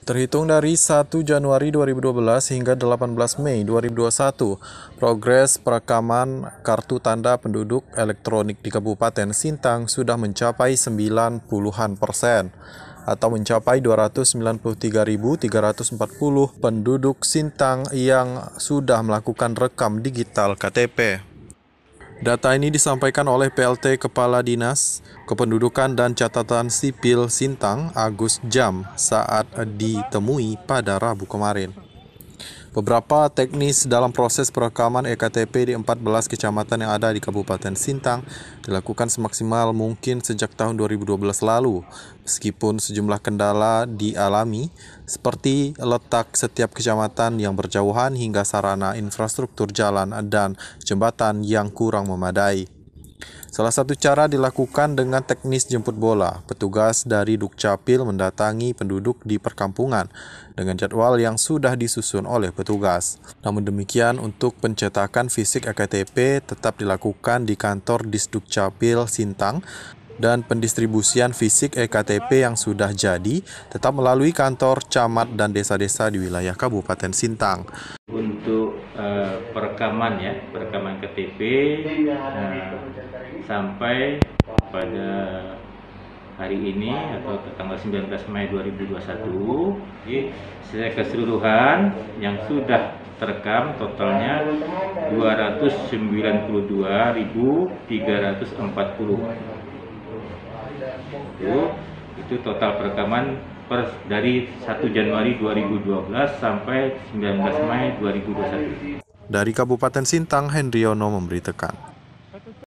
Terhitung dari 1 Januari 2012 hingga 18 Mei 2021, progres perekaman kartu tanda penduduk elektronik di Kabupaten Sintang sudah mencapai 90-an persen atau mencapai 293.340 penduduk Sintang yang sudah melakukan rekam digital KTP. Data ini disampaikan oleh PLT Kepala Dinas Kependudukan dan Catatan Sipil Sintang Agus Jam saat ditemui pada Rabu kemarin. Beberapa teknis dalam proses perekaman EKTP di 14 kecamatan yang ada di Kabupaten Sintang dilakukan semaksimal mungkin sejak tahun 2012 lalu, meskipun sejumlah kendala dialami seperti letak setiap kecamatan yang berjauhan hingga sarana infrastruktur jalan dan jembatan yang kurang memadai. Salah satu cara dilakukan dengan teknis jemput bola. Petugas dari Dukcapil mendatangi penduduk di perkampungan dengan jadwal yang sudah disusun oleh petugas. Namun demikian, untuk pencetakan fisik AKTP tetap dilakukan di kantor Dukcapil Sintang dan pendistribusian fisik EKTP yang sudah jadi tetap melalui kantor camat dan desa-desa di wilayah Kabupaten Sintang. Eh, perekaman ya perekaman ke TV uh, eh, sampai pada hari ini atau tanggal 19 Mei 2021 jadi secara keseluruhan yang sudah terekam totalnya 292.340 itu, itu total perekaman per dari 1 Januari 2012 sampai 19 Mei 2021. Dari Kabupaten Sintang, Hendriono memberi tekan.